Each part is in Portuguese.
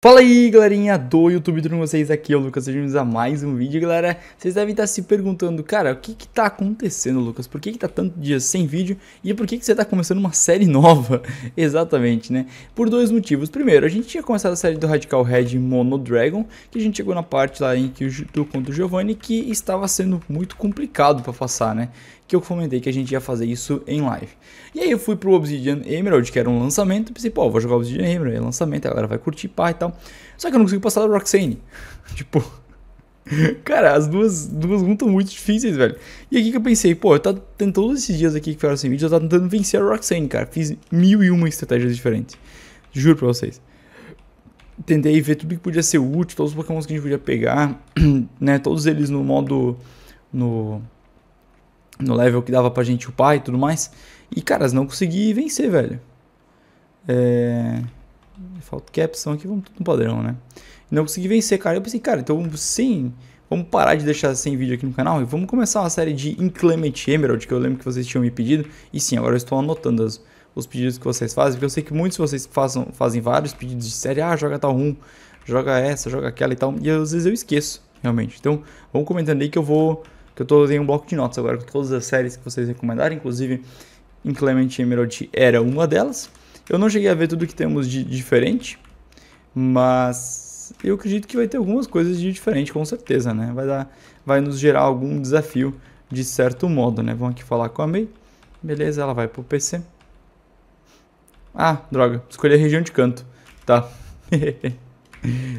Fala aí galerinha do YouTube, tudo com vocês? Aqui é o Lucas, sejam a mais um vídeo galera Vocês devem estar se perguntando, cara, o que que tá acontecendo Lucas? Por que que tá tanto dias sem vídeo e por que que você tá começando uma série nova? Exatamente, né? Por dois motivos, primeiro, a gente tinha começado a série do Radical Red Mono Dragon Que a gente chegou na parte lá em que o do contra o Giovanni que estava sendo muito complicado pra passar, né? que eu comentei que a gente ia fazer isso em live. E aí eu fui pro Obsidian Emerald, que era um lançamento, pensei, pô, vou jogar Obsidian Emerald, é lançamento, a galera vai curtir, pá e tal. Só que eu não consegui passar da Roxane. tipo, Cara, as duas, duas estão muito difíceis, velho. E aqui que eu pensei, pô, eu tava tentando todos esses dias aqui que ficaram sem assim, vídeo, eu tava tentando vencer a Roxane, cara. Fiz mil e uma estratégias diferentes. Juro pra vocês. Tentei ver tudo que podia ser útil, todos os pokémons que a gente podia pegar, né? Todos eles no modo. no no level que dava pra gente upar e tudo mais. E, caras, não consegui vencer, velho. É... Falta caps, são aqui, vamos tudo no padrão, né? Não consegui vencer, cara. Eu pensei, cara, então sim, vamos parar de deixar sem vídeo aqui no canal e vamos começar uma série de Inclement Emerald, que eu lembro que vocês tinham me pedido. E sim, agora eu estou anotando as, os pedidos que vocês fazem, porque eu sei que muitos de vocês façam, fazem vários pedidos de série. Ah, joga tal um, joga essa, joga aquela e tal. E às vezes eu esqueço, realmente. Então, vamos comentando aí que eu vou que eu estou em um bloco de notas agora com todas as séries que vocês recomendaram, inclusive Inclement Emerald era uma delas. Eu não cheguei a ver tudo que temos de diferente, mas eu acredito que vai ter algumas coisas de diferente com certeza, né? Vai dar vai nos gerar algum desafio de certo modo, né? Vamos aqui falar com a May. Beleza, ela vai pro PC. Ah, droga, escolhi a região de canto. Tá.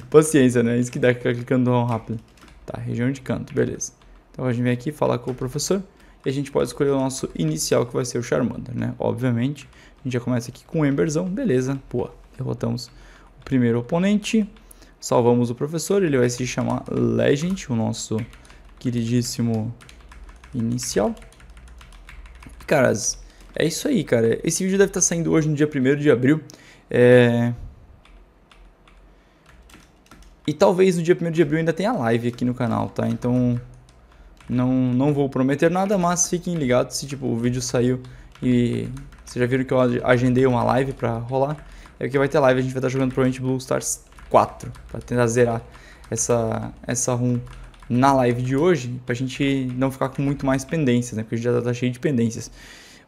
Paciência, né? Isso que dá ficar clicando tão rápido. Tá, região de canto, beleza. Então a gente vem aqui falar com o professor e a gente pode escolher o nosso inicial que vai ser o Charmander, né? Obviamente, a gente já começa aqui com o Emberzão, beleza, Boa, derrotamos o primeiro oponente, salvamos o professor, ele vai se chamar Legend, o nosso queridíssimo inicial. E, caras, é isso aí, cara. Esse vídeo deve estar saindo hoje, no dia 1 de abril. É... E talvez no dia 1 de abril ainda tenha live aqui no canal, tá? Então, não, não vou prometer nada, mas fiquem ligados se tipo, o vídeo saiu e vocês já viram que eu agendei uma live pra rolar. É que vai ter live, a gente vai estar jogando provavelmente Blue Stars 4 pra tentar zerar essa, essa run na live de hoje, pra gente não ficar com muito mais pendências, né? Porque a gente já tá cheio de pendências.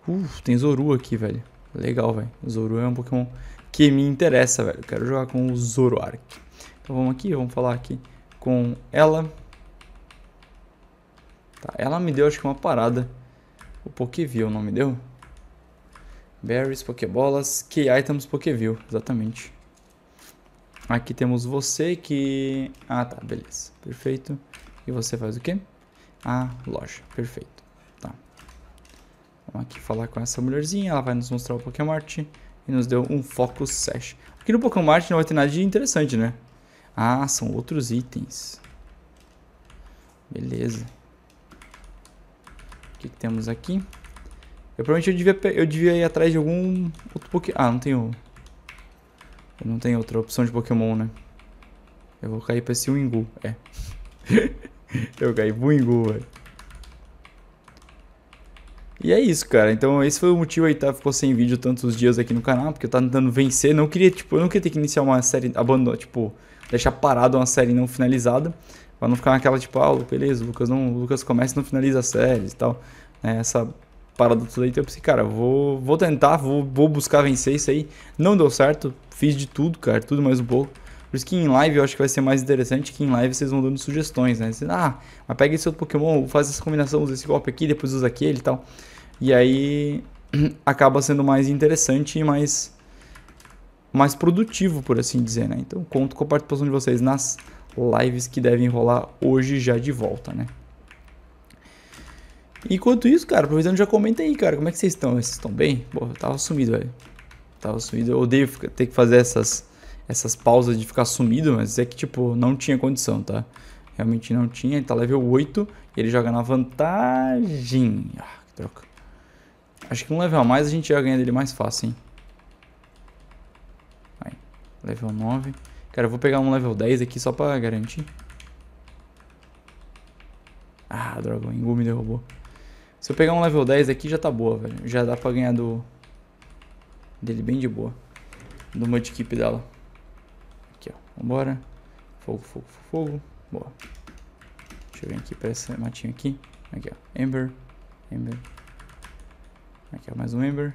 Uh, tem Zoru aqui, velho. Legal, velho. Zoru é um Pokémon que me interessa, velho. Quero jogar com o Zoroark. Então vamos aqui, vamos falar aqui com ela. Tá, ela me deu acho que uma parada. O Pokéview não me deu? Berries, Pokébolas, Key Items, Pokéview, exatamente. Aqui temos você que... Ah, tá, beleza. Perfeito. E você faz o quê? A loja, perfeito. Tá. Vamos aqui falar com essa mulherzinha, ela vai nos mostrar o Pokémart e nos deu um Focus Sash. Aqui no Pokémart não vai ter nada de interessante, né? Ah, são outros itens. Beleza que, que temos aqui? Eu provavelmente eu devia, eu devia ir atrás de algum outro Pokémon. Ah, não tenho. Eu não tenho outra opção de Pokémon, né? Eu vou cair pra esse Wingu. É. eu caí pro Wingu, velho. E é isso, cara. Então esse foi o motivo aí, tá? Ficou sem vídeo tantos dias aqui no canal, porque eu tava tentando vencer. Não queria, tipo, eu não queria ter que iniciar uma série abandonar tipo, deixar parada uma série não finalizada. Pra não ficar naquela tipo, ah, beleza, o Lucas, não, o Lucas começa e não finaliza as séries e tal. É, essa parada toda aí. Então eu pensei, cara, vou, vou tentar, vou, vou buscar vencer isso aí. Não deu certo, fiz de tudo, cara, tudo mais um pouco. Por isso que em live eu acho que vai ser mais interessante que em live vocês vão dando sugestões, né? ah, mas pega esse outro Pokémon, faz essa combinação, usa esse golpe aqui, depois usa aquele e tal. E aí acaba sendo mais interessante e mais, mais produtivo, por assim dizer, né? Então conto com a participação de vocês nas lives que devem rolar hoje já de volta, né? Enquanto isso, cara, aproveitando, já comenta aí, cara, como é que vocês estão? Vocês estão bem? Pô, eu tava sumido, velho. Tava sumido. Eu odeio ter que fazer essas, essas pausas de ficar sumido, mas é que, tipo, não tinha condição, tá? Realmente não tinha. Ele tá level 8 e ele joga na vantagem. Ah, que troca. Acho que um level a mais a gente já ganha dele mais fácil, hein? Vai. Level 9. Cara, eu vou pegar um level 10 aqui só pra garantir. Ah, droga, o Engu me derrubou. Se eu pegar um level 10 aqui já tá boa, velho. Já dá pra ganhar do... Dele bem de boa. Do mudkip dela. Aqui, ó. Vambora. Fogo, fogo, fogo. Boa. Deixa eu vir aqui pra essa matinha aqui. Aqui, ó. Ember. Ember. Aqui, ó. Mais um Ember.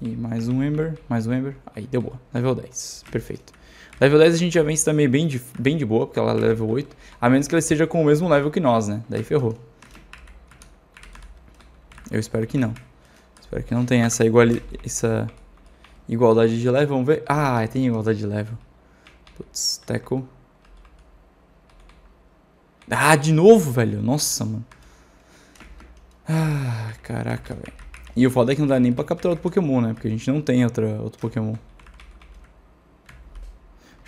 E mais um Ember. Mais um Ember. Aí, deu boa. Level 10. Perfeito. Level 10 a gente já vence também bem de, bem de boa, porque ela é level 8. A menos que ela esteja com o mesmo level que nós, né? Daí ferrou. Eu espero que não. Espero que não tenha essa, iguali essa igualdade de level. Vamos ver. Ah, tem igualdade de level. Putz, tackle. Ah, de novo, velho. Nossa, mano. Ah, caraca, velho. E o foda é que não dá nem pra capturar outro Pokémon, né? Porque a gente não tem outra, outro Pokémon.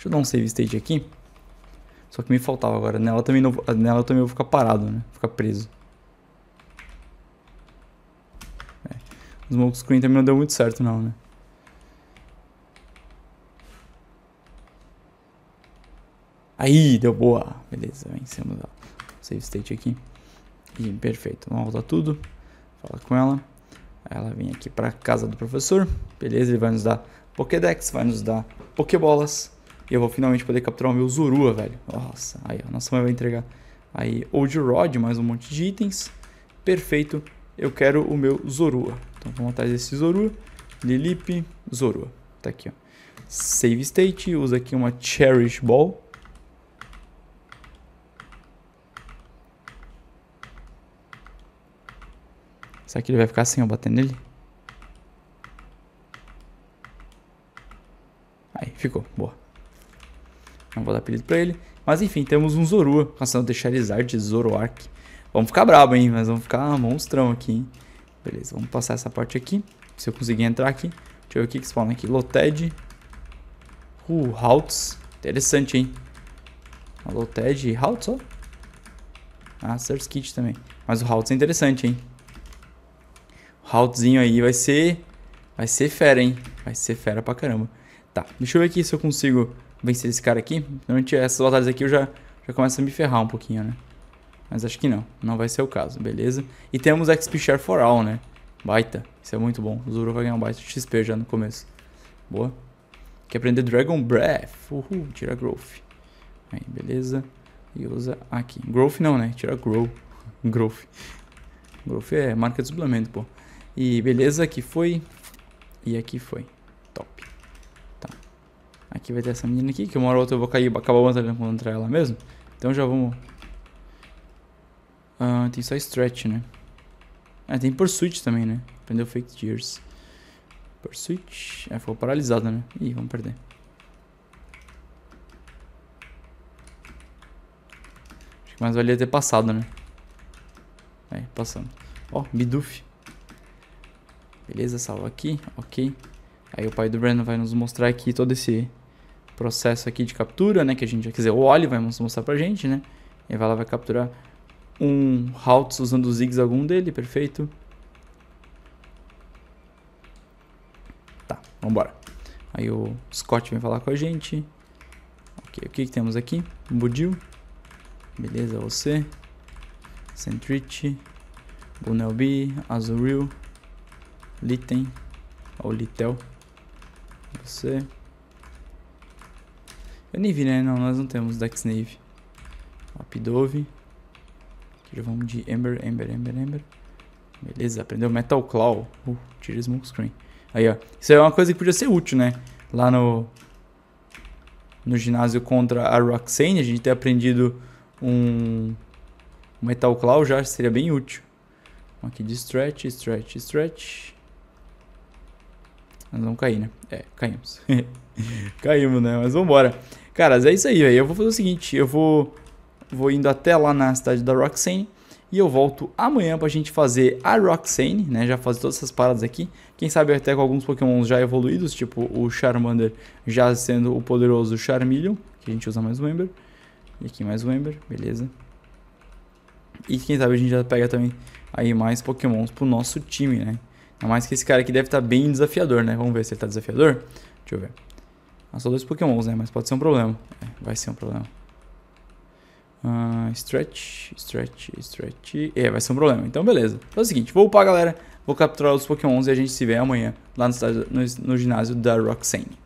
Deixa eu dar um save state aqui. Só que me faltava agora. Nela também, não, ah, nela também eu vou ficar parado, né? ficar preso. É. O smoke screen também não deu muito certo não, né? Aí, deu boa. Beleza, vencemos ela. Save state aqui. E, perfeito. Vamos voltar tudo. Fala com ela. Ela vem aqui para casa do professor. Beleza, ele vai nos dar Pokédex, vai nos dar Pokébolas e eu vou finalmente poder capturar o meu Zorua, velho. Nossa, aí, ó. Nossa mãe vai entregar. Aí, Old Rod, mais um monte de itens. Perfeito. Eu quero o meu Zorua. Então, vamos atrás desse Zorua. Lilip, Zorua. Tá aqui, ó. Save State. Usa aqui uma Cherish Ball. Será que ele vai ficar sem eu bater nele? Aí, ficou. Boa vou dar apelido pra ele. Mas enfim, temos um Zorua. Nossa, não, deixar Charizard, Zoroark. Vamos ficar brabo, hein? Mas vamos ficar monstrão aqui, hein? Beleza, vamos passar essa parte aqui. Se eu conseguir entrar aqui. Deixa eu ver o que que spawna aqui. Loted. Uh, Haltz. Interessante, hein? Loted e Haltz, ó. Ah, Search Kit também. Mas o Haltz é interessante, hein? O Haltzinho aí vai ser... Vai ser fera, hein? Vai ser fera pra caramba. Tá, deixa eu ver aqui se eu consigo vencer esse cara aqui. Normalmente essas batalhas aqui eu já, já começo a me ferrar um pouquinho, né? Mas acho que não, não vai ser o caso, beleza? E temos XP Share for All, né? Baita, isso é muito bom. O Zoro vai ganhar um baita XP já no começo. Boa. Quer aprender Dragon Breath? Uhul, tira Growth. Aí, beleza. E usa aqui. Growth não, né? Tira Grow. Growth. Growth é marca de suplemento, pô. E beleza, aqui foi. E aqui foi. Aqui vai ter essa menina aqui, que uma hora ou outra eu vou cair, e acabar batalhando contra ela mesmo. Então já vamos... Ah, tem só stretch, né? Ah, tem pursuit também, né? Prendeu fake tears. Pursuit... Ah, ficou paralisada, né? Ih, vamos perder. Acho que mais valia ter passado, né? Aí, é, passando. Ó, oh, Bidoof. Beleza, salva aqui. Ok. Aí o pai do Brandon vai nos mostrar aqui todo esse processo aqui de captura, né? Que a gente, quer dizer, o Oli vai mostrar pra gente, né? Ele vai lá, vai capturar um routes usando o zigs algum dele, perfeito. Tá, vambora. Aí o Scott vem falar com a gente. Ok, o que, que temos aqui? Budil. Beleza, você. Sentrich. Bunelby. Azuril. Litten. Ou Litel. Você. É Nive, né? Não, nós não temos Dex Nave, Lapidove. Aqui já vamos de Ember, Ember, Ember, Ember. Beleza, aprendeu Metal Claw. Uh, tira Smoke Screen. Aí, ó. Isso é uma coisa que podia ser útil, né? Lá no... No ginásio contra a Roxane, a gente ter aprendido um... Metal Claw já seria bem útil. Aqui de stretch, stretch, stretch. Nós vamos cair, né? É, caímos. caímos, né? Mas vambora. Caras, é isso aí, Eu vou fazer o seguinte, eu vou, vou indo até lá na cidade da Roxane. E eu volto amanhã pra gente fazer a Roxane, né? Já fazer todas essas paradas aqui. Quem sabe até com alguns pokémons já evoluídos, tipo o Charmander já sendo o poderoso Charmeleon, que a gente usa mais o Ember. E aqui mais o Ember, beleza. E quem sabe a gente já pega também aí mais pokémons pro nosso time, né? É mais que esse cara aqui deve estar tá bem desafiador, né? Vamos ver se ele tá desafiador. Deixa eu ver. Ah, só dois pokémons, né? Mas pode ser um problema. É, vai ser um problema. Uh, stretch, stretch, stretch. É, vai ser um problema. Então, beleza. Então é o seguinte, vou upar, galera. Vou capturar os pokémons e a gente se vê amanhã lá no, no, no ginásio da Roxane.